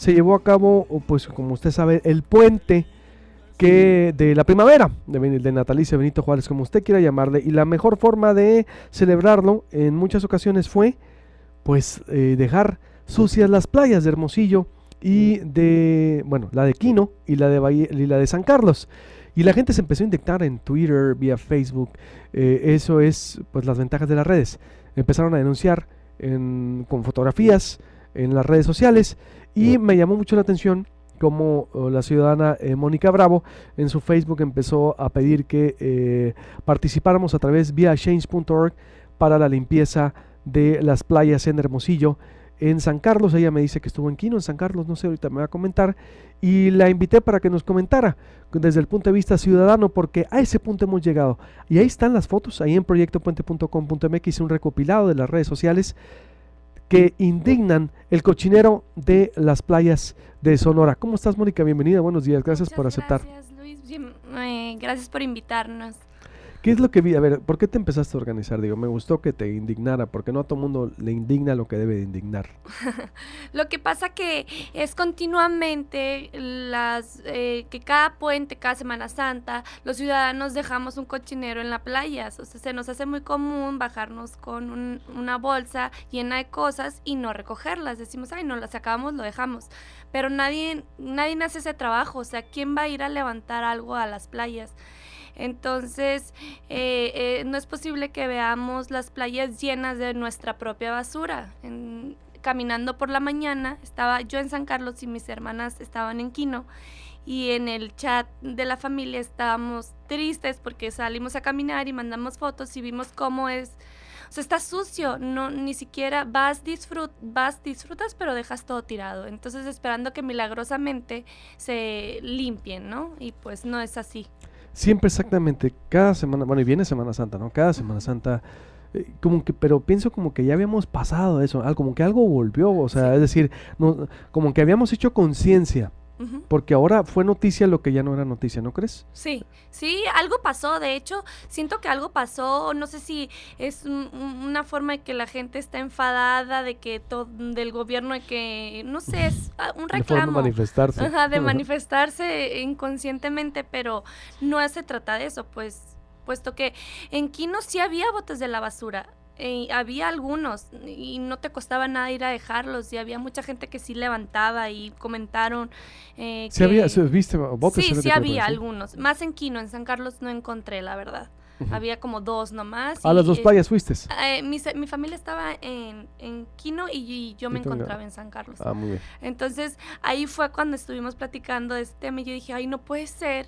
se llevó a cabo, pues como usted sabe, el puente que de la primavera, de, de Benito Juárez, como usted quiera llamarle, y la mejor forma de celebrarlo en muchas ocasiones fue, pues, eh, dejar sucias las playas de Hermosillo y mm. de, bueno, la de Quino y la de, y la de San Carlos. Y la gente se empezó a inyectar en Twitter, vía Facebook. Eh, eso es, pues, las ventajas de las redes. Empezaron a denunciar con fotografías en las redes sociales y me llamó mucho la atención como oh, la ciudadana eh, Mónica Bravo en su Facebook empezó a pedir que eh, participáramos a través vía change.org para la limpieza de las playas en Hermosillo. En San Carlos, ella me dice que estuvo en Quino, en San Carlos, no sé, ahorita me va a comentar. Y la invité para que nos comentara desde el punto de vista ciudadano, porque a ese punto hemos llegado. Y ahí están las fotos, ahí en proyectopuente.com.mx, un recopilado de las redes sociales que indignan el cochinero de las playas de Sonora. ¿Cómo estás, Mónica? Bienvenida, buenos días, gracias por aceptar. Gracias, Luis. Eh, gracias por invitarnos. ¿Qué es lo que vi? A ver, ¿por qué te empezaste a organizar? Digo, me gustó que te indignara, porque no a todo mundo le indigna lo que debe de indignar. lo que pasa que es continuamente las eh, que cada puente, cada Semana Santa, los ciudadanos dejamos un cochinero en la playa. O sea, se nos hace muy común bajarnos con una bolsa llena de cosas y no recogerlas. Decimos, ay, no las sacamos, lo dejamos. Pero nadie, nadie hace ese trabajo. O sea, ¿quién va a ir a levantar algo a las playas? Entonces, eh, eh, no es posible que veamos las playas llenas de nuestra propia basura. caminando por la mañana, estaba yo en San Carlos y mis hermanas estaban en Quino y en el chat de la familia estábamos tristes porque salimos a caminar y mandamos fotos y vimos cómo es o sea, está sucio, no, ni siquiera vas, vas, disfrutas, pero dejas todo tirado. Entonces, esperando que milagrosamente se limpien, ¿no? Y pues no es así siempre exactamente, cada semana, bueno, y viene Semana Santa, ¿no? Cada Semana Santa, eh, como que, pero pienso como que ya habíamos pasado eso, como que algo volvió, o sea, es decir, no, como que habíamos hecho conciencia porque ahora fue noticia lo que ya no era noticia, ¿no crees? Sí, sí, algo pasó, de hecho, siento que algo pasó, no sé si es una forma de que la gente está enfadada de que todo del gobierno de que no sé, es ah, un reclamo de manifestarse. Ajá, de manifestarse inconscientemente, pero no se trata de eso, pues puesto que en Quino sí había botes de la basura. Eh, había algunos y no te costaba nada ir a dejarlos y había mucha gente que sí levantaba y comentaron eh, había, viste Sí, sí había algunos. Más en Quino, en San Carlos no encontré, la verdad. Había como dos nomás. ¿A las dos playas fuiste? Eh, mi, familia estaba en, Quino y, yo me encontraba en San Carlos. Ah, muy bien. Entonces ahí fue cuando estuvimos platicando de este tema y yo dije, ay, no puede ser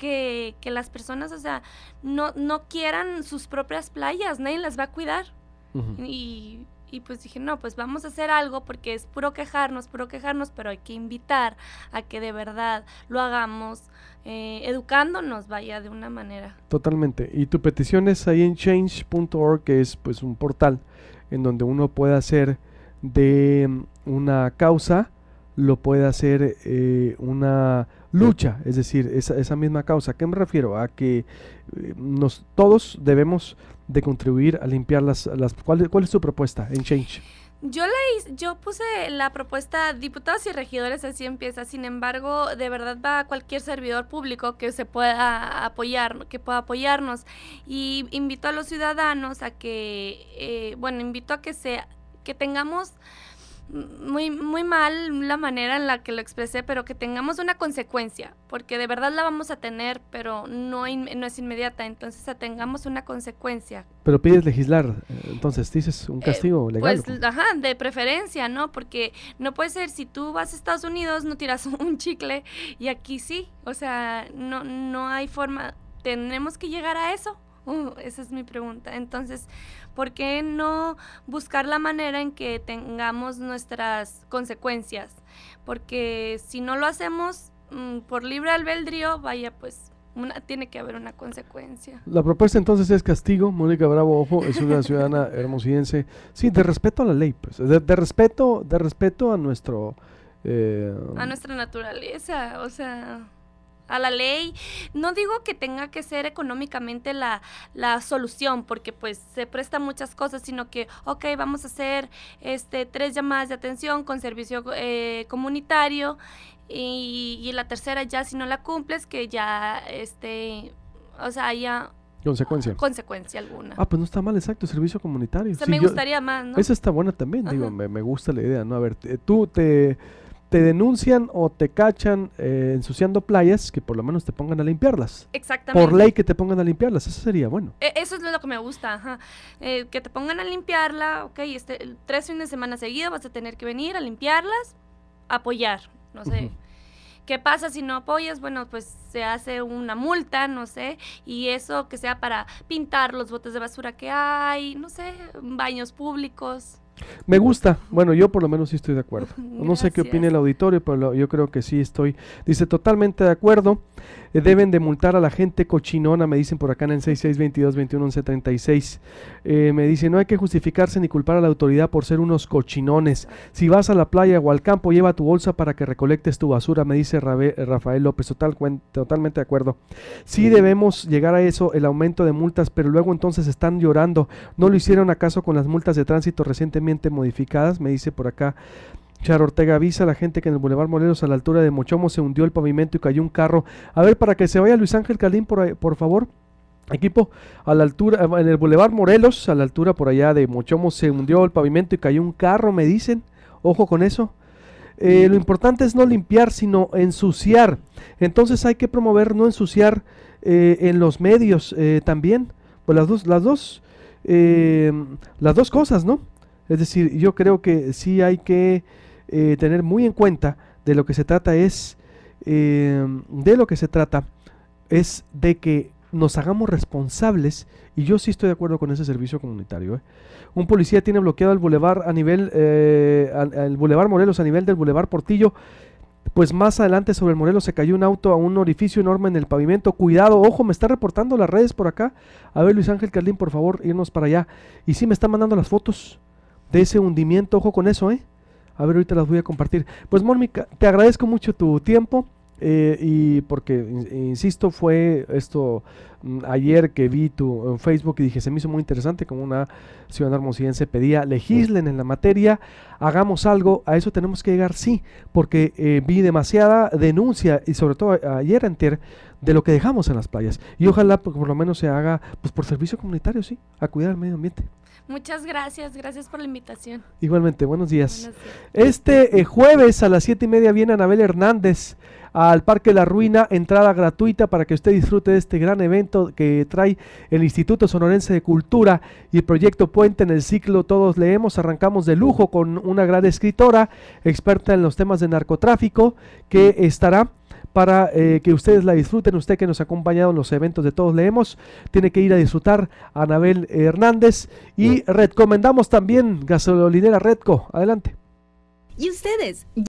que, las personas, o sea, no, no quieran sus propias playas, nadie las va a cuidar. y, y pues dije, no, pues vamos a hacer algo porque es puro quejarnos, puro quejarnos, pero hay que invitar a que de verdad lo hagamos eh, educándonos, vaya, de una manera. Totalmente. Y tu petición es ahí en change.org, que es pues un portal en donde uno puede hacer de mm, una causa, lo puede hacer eh, una lucha, es decir, esa, esa misma causa. ¿A qué me refiero? A que eh, todos debemos de contribuir a limpiar las... ¿cuál, es su propuesta en Change? Yo, puse la propuesta diputados y regidores, así empieza. Sin embargo, de verdad va a cualquier servidor público que se pueda apoyar, que pueda apoyarnos. Y invito a los ciudadanos a que, eh, bueno, invito a que, que tengamos muy, muy mal la manera en la que lo expresé, pero que tengamos una consecuencia, porque de verdad la vamos a tener, pero no, no es inmediata, entonces tengamos una consecuencia. Pero pides legislar, entonces dices un eh, castigo legal. Pues, ajá, de preferencia, ¿no? Porque no puede ser, si tú vas a Estados Unidos no tiras un chicle y aquí sí, o sea, no, no hay forma, tenemos que llegar a eso. Uh, esa es mi pregunta. Entonces, ¿por qué no buscar la manera en que tengamos nuestras consecuencias? Porque si no lo hacemos mm, por libre albedrío, vaya pues tiene que haber una consecuencia. La propuesta entonces es castigo. Mónica Bravo Ojo es una ciudadana hermosidense, Sí, de respeto a la ley, pues. De, de respeto, de respeto a nuestro. Eh, a nuestra naturaleza, o sea a la ley. No digo que tenga que ser económicamente la, solución, porque pues se prestan muchas cosas, sino que, ok, vamos a hacer este, tres llamadas de atención con servicio eh, comunitario y, y, la tercera ya si no la cumples, que ya, este, o sea, haya... Consecuencia. Consecuencia alguna. Ah, pues no está mal, exacto, servicio comunitario. O me gustaría más, ¿no? Esa está buena también, digo, me, me gusta la idea, ¿no? A ver, tú te te denuncian o te cachan eh, ensuciando playas, que por lo menos te pongan a limpiarlas. Exactamente. Por ley que te pongan a limpiarlas, eso sería bueno. E, eso es lo que me gusta, ajá. Eh, que te pongan a limpiarla, ok, este, tres fines de semana seguidos vas a tener que venir a limpiarlas, apoyar, no sé. ¿Qué pasa si no apoyas? Bueno, pues se hace una multa, no sé, y eso que sea para pintar los botes de basura que hay, no sé, baños públicos. Me gusta, bueno, yo por lo menos sí estoy de acuerdo. No sé qué opina el auditorio, pero yo creo que sí estoy. Dice, totalmente de acuerdo. Eh, deben de multar a la gente cochinona, me dicen por acá en el 6622 eh, me dice no hay que justificarse ni culpar a la autoridad por ser unos cochinones. Si vas a la playa o al campo, lleva tu bolsa para que recolectes tu basura, me dice eh, Rafael López. totalmente de acuerdo. sí debemos llegar a eso, el aumento de multas, pero luego entonces están llorando. ¿No lo hicieron acaso con las multas de tránsito recientemente? modificadas, me dice por acá. Char Ortega avisa a la gente que en el Boulevard Morelos a la altura de Mochomo se hundió el pavimento y cayó un carro. A ver, para que se vaya Luis Ángel Calín, por, por favor. Equipo, a la altura, eh, en el Boulevard Morelos, a la altura por allá de Mochomo, se hundió el pavimento y cayó un carro, me dicen. Ojo con eso. Eh, lo importante es no limpiar, sino ensuciar. Entonces hay que promover no ensuciar eh, en los medios también. Pues las dos, las dos, las dos cosas, ¿no? Es decir, yo creo que sí hay que eh, tener muy en cuenta de lo que se trata es, eh, de lo que se trata es de que nos hagamos responsables y yo sí estoy de acuerdo con ese servicio comunitario. ¿eh? Un policía tiene bloqueado el bulevar a nivel, el bulevar Morelos a nivel del bulevar Portillo pues más adelante sobre el Morelos se cayó un auto a un orificio enorme en el pavimento. Cuidado, ojo, me está reportando las redes por acá. A ver, Luis Ángel Carlín, por favor, irnos para allá. Y sí, me está mandando las fotos de ese hundimiento. Ojo con eso, ¿eh? A ver, ahorita las voy a compartir. Pues, Mónica, te agradezco mucho tu tiempo. Eh, y porque, insisto, fue esto mm, ayer que vi tu en Facebook y dije, se me hizo muy interesante como una ciudad hermosidense pedía, legislen en la materia, hagamos algo, a eso tenemos que llegar, sí, porque eh, vi demasiada denuncia y sobre todo ayer enter de lo que dejamos en las playas. Y ojalá por, por lo menos se haga, pues por servicio comunitario, sí, a cuidar el medio ambiente. Muchas gracias, gracias por la invitación. Igualmente, buenos días. Este eh, jueves a las siete y media viene Anabel Hernández al Parque La Ruina, entrada gratuita para que usted disfrute de este gran evento que trae el Instituto Sonorense de Cultura y el proyecto Puente en el ciclo Todos Leemos. Arrancamos de lujo con una gran escritora, experta en los temas de narcotráfico, que estará para eh, que ustedes la disfruten. Usted que nos ha acompañado en los eventos de Todos Leemos, tiene que ir a disfrutar a Anabel Hernández. Y recomendamos también Gasolinera Redco. Adelante. ¿Y ustedes?